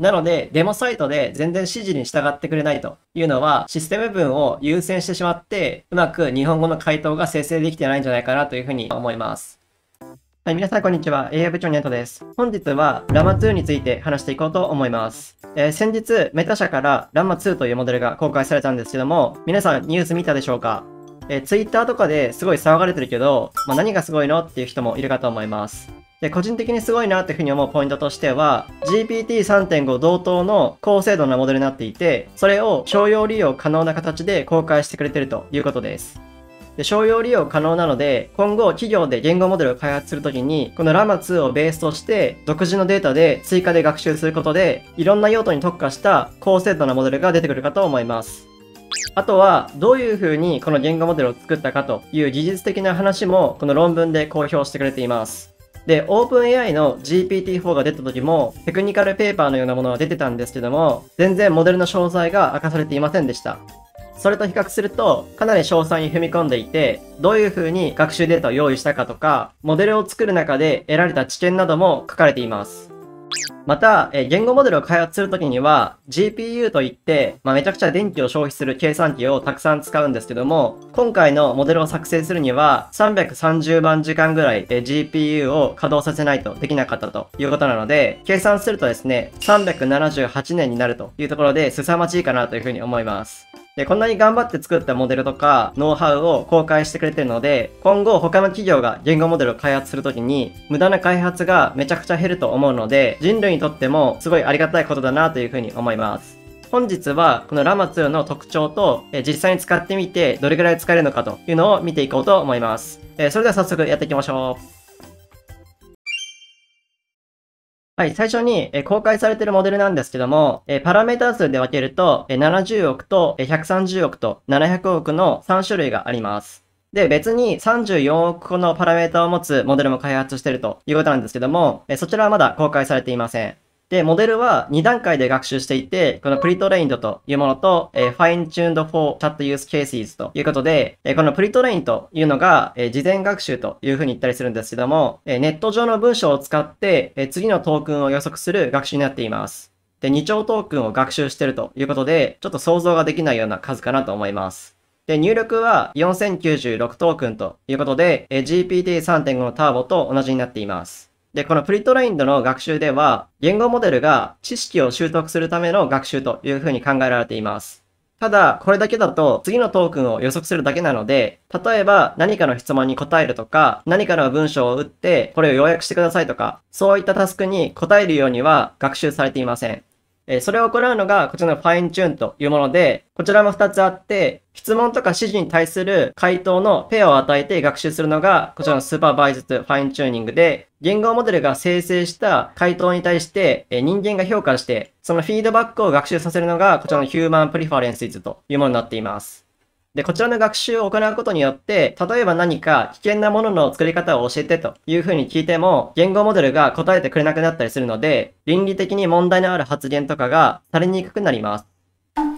なので、デモサイトで全然指示に従ってくれないというのは、システム文を優先してしまって、うまく日本語の回答が生成できてないんじゃないかなというふうに思います。はい、皆さんこんにちは。AI 部長ネットです。本日はラマ2について話していこうと思います。えー、先日、メタ社からラマ2というモデルが公開されたんですけども、皆さんニュース見たでしょうかえー、Twitter とかですごい騒がれてるけど、まあ、何がすごいのっていう人もいるかと思います。で、個人的にすごいなっていうふうに思うポイントとしては、GPT3.5 同等の高精度なモデルになっていて、それを商用利用可能な形で公開してくれてるということです。で商用利用可能なので、今後企業で言語モデルを開発するときに、この LAMA2 をベースとして、独自のデータで追加で学習することで、いろんな用途に特化した高精度なモデルが出てくるかと思います。あとは、どういうふうにこの言語モデルを作ったかという技術的な話も、この論文で公表してくれています。で、OpenAI の GPT-4 が出た時も、テクニカルペーパーのようなものは出てたんですけども、全然モデルの詳細が明かされていませんでした。それと比較すると、かなり詳細に踏み込んでいて、どういう風に学習データを用意したかとか、モデルを作る中で得られた知見なども書かれています。また、え言語モデルを開発するときには GPU といって、まあ、めちゃくちゃ電気を消費する計算機をたくさん使うんですけども今回のモデルを作成するには330万時間ぐらい、え GPU を稼働させないとできなかったということなので計算するとですね378年になるというところで凄まじいかなというふうに思います。で、こんなに頑張って作ったモデルとか、ノウハウを公開してくれてるので、今後他の企業が言語モデルを開発するときに、無駄な開発がめちゃくちゃ減ると思うので、人類にとってもすごいありがたいことだなというふうに思います。本日はこのラマ2の特徴と、え実際に使ってみてどれぐらい使えるのかというのを見ていこうと思います。えそれでは早速やっていきましょう。はい、最初に公開されているモデルなんですけども、パラメータ数で分けると、70億と130億と700億の3種類があります。で、別に34億個のパラメータを持つモデルも開発しているということなんですけども、そちらはまだ公開されていません。で、モデルは2段階で学習していて、このプリトレインドというものと、えー、fine-tuned for chat u ース c ー s ということで、えー、このプリトレインというのが、えー、事前学習というふうに言ったりするんですけども、えー、ネット上の文章を使って、えー、次のトークンを予測する学習になっています。で、2兆トークンを学習しているということで、ちょっと想像ができないような数かなと思います。で、入力は4096トークンということで、えー、GPT3.5 のターボと同じになっています。で、このプリトレインドの学習では、言語モデルが知識を習得するための学習というふうに考えられています。ただ、これだけだと次のトークンを予測するだけなので、例えば何かの質問に答えるとか、何かの文章を打ってこれを要約してくださいとか、そういったタスクに答えるようには学習されていません。えそれを行うのがこちらのファインチューンというもので、こちらも2つあって、質問とか指示に対する回答のペアを与えて学習するのが、こちらのスーパーバイズとファインチューニングで、言語モデルが生成した回答に対して、え人間が評価して、そのフィードバックを学習させるのが、こちらのヒューマンプリファレンスイズというものになっています。で、こちらの学習を行うことによって、例えば何か危険なものの作り方を教えてというふうに聞いても、言語モデルが答えてくれなくなったりするので、倫理的に問題のある発言とかがされにくくなります。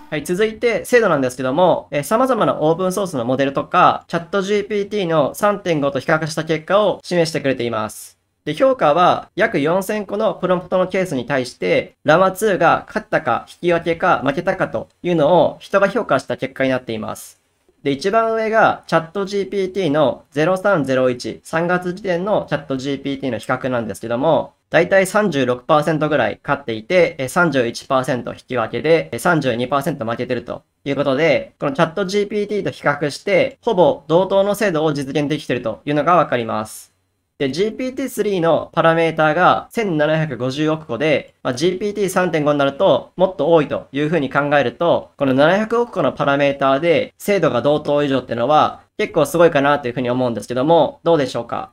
はい、続いて精度なんですけども、えー、様々なオープンソースのモデルとか、チャット GPT の3.5と比較した結果を示してくれています。で、評価は約4000個のプロンプトのケースに対して、ラマ2が勝ったか、引き分けか、負けたかというのを人が評価した結果になっています。で、一番上がチャット GPT の0301、3月時点のチャット GPT の比較なんですけども、だいたい36%ぐらい勝っていて、31%引き分けで、32%負けてるということで、このチャット GPT と比較して、ほぼ同等の精度を実現できているというのがわかります。で、GPT-3 のパラメーターが1750億個で、まあ、GPT-3.5 になるともっと多いというふうに考えると、この700億個のパラメーターで精度が同等以上っていうのは結構すごいかなというふうに思うんですけども、どうでしょうか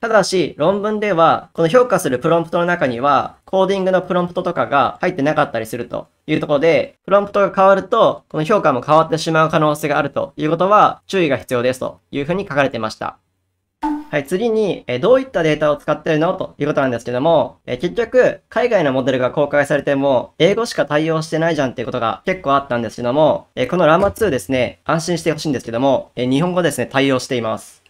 ただし、論文では、この評価するプロンプトの中には、コーディングのプロンプトとかが入ってなかったりするというところで、プロンプトが変わると、この評価も変わってしまう可能性があるということは、注意が必要ですというふうに書かれてました。はい、次に、えどういったデータを使ってるのということなんですけども、え結局、海外のモデルが公開されても、英語しか対応してないじゃんっていうことが結構あったんですけども、えこのラマ2ですね、安心してほしいんですけども、え日本語ですね、対応しています。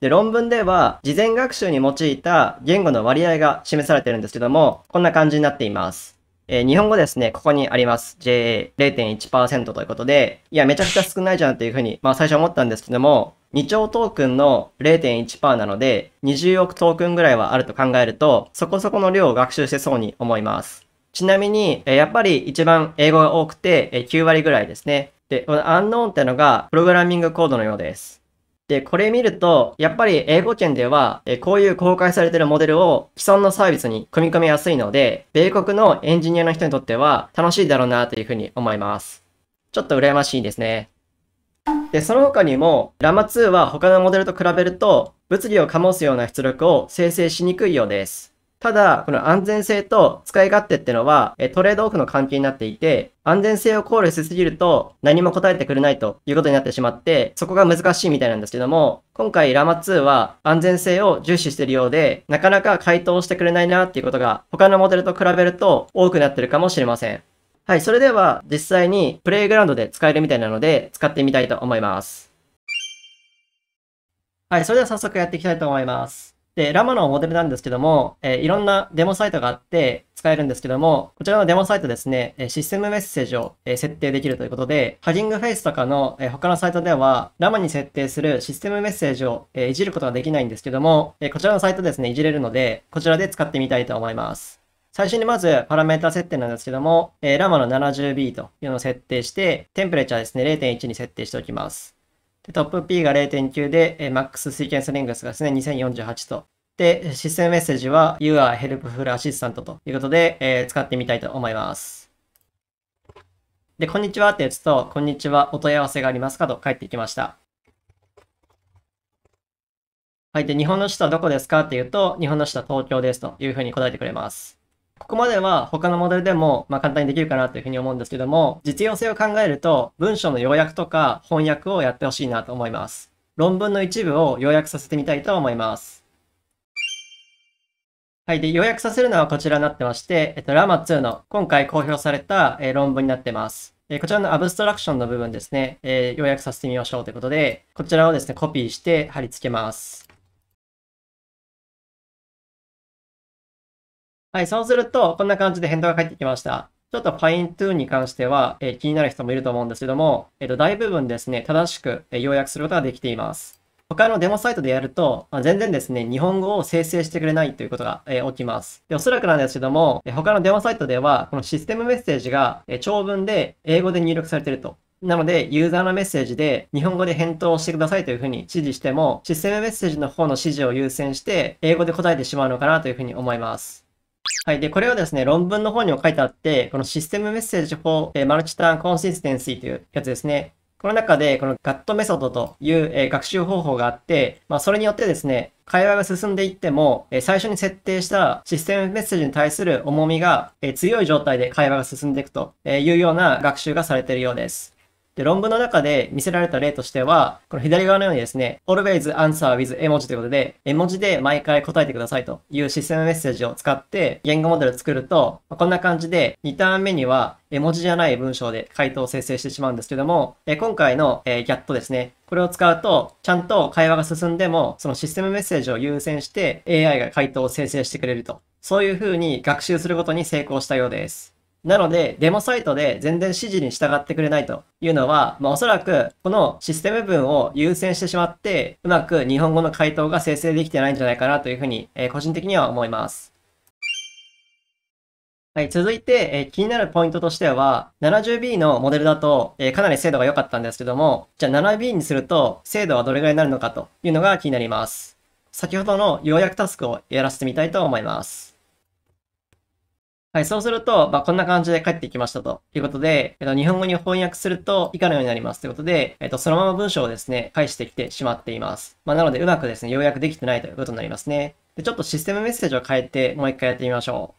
で、論文では、事前学習に用いた言語の割合が示されてるんですけども、こんな感じになっています。えー、日本語ですね、ここにあります。JA0.1% ということで、いや、めちゃくちゃ少ないじゃんっていうふうに、まあ最初思ったんですけども、2兆トークンの0.1%なので、20億トークンぐらいはあると考えると、そこそこの量を学習してそうに思います。ちなみに、やっぱり一番英語が多くて、9割ぐらいですね。で、このアンノーンってのが、プログラミングコードのようです。で、これ見ると、やっぱり英語圏では、こういう公開されてるモデルを既存のサービスに組み込みやすいので、米国のエンジニアの人にとっては楽しいだろうなというふうに思います。ちょっと羨ましいですね。で、その他にも、ラマ2は他のモデルと比べると、物理を醸すような出力を生成しにくいようです。ただ、この安全性と使い勝手ってのは、トレードオフの関係になっていて、安全性を考慮しすぎると何も答えてくれないということになってしまって、そこが難しいみたいなんですけども、今回ラマ2は安全性を重視しているようで、なかなか回答してくれないなっていうことが、他のモデルと比べると多くなってるかもしれません。はい、それでは実際にプレイグラウンドで使えるみたいなので使ってみたいと思います。はい、それでは早速やっていきたいと思います。で、ラマのモデルなんですけども、えー、いろんなデモサイトがあって使えるんですけども、こちらのデモサイトですね、えシステムメッセージを、え設定できるということで、ハギングフェイスとかの、え他のサイトでは、ラマに設定するシステムメッセージを、えいじることができないんですけども、えこちらのサイトですね、いじれるので、こちらで使ってみたいと思います。最初にまずパラメータ設定なんですけども、えー、ラマの 70B というのを設定して、テンプレッチャーですね、0.1に設定しておきます。でトップ P が0.9で、えー、マックスシーケンスリングスがですね、2048と。で、システムメッセージは You are helpful assistant ということで、えー、使ってみたいと思います。で、こんにちはって打つと、こんにちは、お問い合わせがありますかと返ってきました。はい。で、日本の人はどこですかっていうと、日本の人は東京ですというふうに答えてくれます。ここまでは他のモデルでも、ま簡単にできるかなというふうに思うんですけども、実用性を考えると、文章の要約とか翻訳をやってほしいなと思います。論文の一部を要約させてみたいと思います。はい。で、要約させるのはこちらになってまして、えっと、ラマ2の今回公表された、えー、論文になってます。えー、こちらのアブストラクションの部分ですね、えー、要約させてみましょうということで、こちらをですね、コピーして貼り付けます。はい、そうすると、こんな感じで変動が返ってきました。ちょっとフイントゥーンに関しては、えー、気になる人もいると思うんですけども、えっ、ー、と、大部分ですね、正しく、えー、要約することができています。他のデモサイトでやると、まあ、全然ですね、日本語を生成してくれないということが、えー、起きます。で、おそらくなんですけども、え他のデモサイトでは、このシステムメッセージが、え長文で英語で入力されていると。なので、ユーザーのメッセージで日本語で返答をしてくださいというふうに指示しても、システムメッセージの方の指示を優先して、英語で答えてしまうのかなというふうに思います。はい。で、これはですね、論文の方にも書いてあって、このシステムメッセージ法、えー、マルチターンコンシステンシーというやつですね。この中で、このガットメソッドという、えー、学習方法があって、まあ、それによってですね、会話が進んでいっても、えー、最初に設定したシステムメッセージに対する重みが、え強い状態で会話が進んでいくというような学習がされているようです。で、論文の中で見せられた例としては、この左側のようにですね、always answer with 絵文字ということで、絵文字で毎回答えてくださいというシステムメッセージを使って言語モデルを作ると、こんな感じで2ターン目には絵文字じゃない文章で回答を生成してしまうんですけども、え今回の、えー、GAT ですね、これを使うと、ちゃんと会話が進んでも、そのシステムメッセージを優先して AI が回答を生成してくれると。そういうふうに学習することに成功したようです。なので、デモサイトで全然指示に従ってくれないというのは、まあ、おそらくこのシステム文を優先してしまって、うまく日本語の回答が生成できてないんじゃないかなというふうに、えー、個人的には思います。はい、続いて、えー、気になるポイントとしては、70B のモデルだと、えー、かなり精度が良かったんですけども、じゃあ 7B にすると精度はどれぐらいになるのかというのが気になります。先ほどの要約タスクをやらせてみたいと思います。はい、そうすると、まあ、こんな感じで帰ってきましたということで、えっと、日本語に翻訳すると以下のようになりますということで、えっと、そのまま文章をですね、返してきてしまっています。まあ、なので、うまくですね、要約できてないということになりますね。で、ちょっとシステムメッセージを変えて、もう一回やってみましょ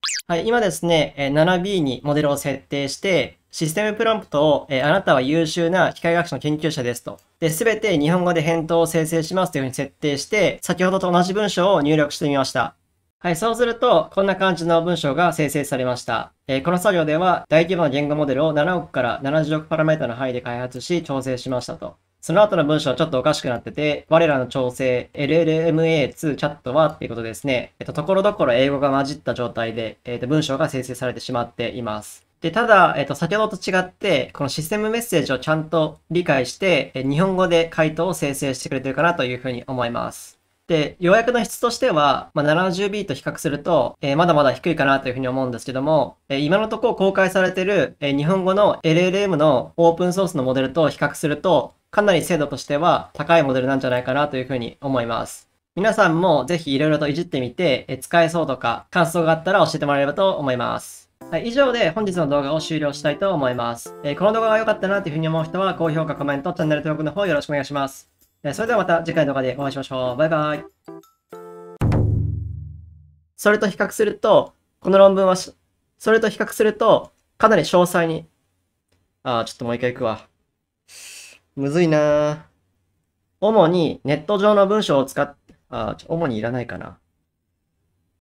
う。はい、今ですね、7B にモデルを設定して、システムプロンプトを、えあなたは優秀な機械学習の研究者ですと。で、すべて日本語で返答を生成しますというふうに設定して、先ほどと同じ文章を入力してみました。はい、そうすると、こんな感じの文章が生成されました。えー、この作業では、大規模な言語モデルを7億から70億パラメータの範囲で開発し、調整しましたと。その後の文章はちょっとおかしくなってて、我らの調整、LLMA2 チャットはっていうことですね。えっと、ところどころ英語が混じった状態で、えっと、文章が生成されてしまっています。で、ただ、えっと、先ほどと違って、このシステムメッセージをちゃんと理解して、日本語で回答を生成してくれてるかなというふうに思います。で、予約の質としては、まあ、70B と比較すると、えー、まだまだ低いかなというふうに思うんですけども、えー、今のところ公開されてる、えー、日本語の LLM のオープンソースのモデルと比較すると、かなり精度としては高いモデルなんじゃないかなというふうに思います。皆さんもぜひ色々といじってみて、え使えそうとか感想があったら教えてもらえればと思います。はい、以上で本日の動画を終了したいと思います。えこの動画が良かったなというふうに思う人は高評価、コメント、チャンネル登録の方よろしくお願いします。それではまた次回の動画でお会いしましょう。バイバイ。それと比較すると、この論文は、それと比較すると、かなり詳細に、ああ、ちょっともう一回行くわ。むずいな主にネット上の文章を使って、あ、主にいらないかな。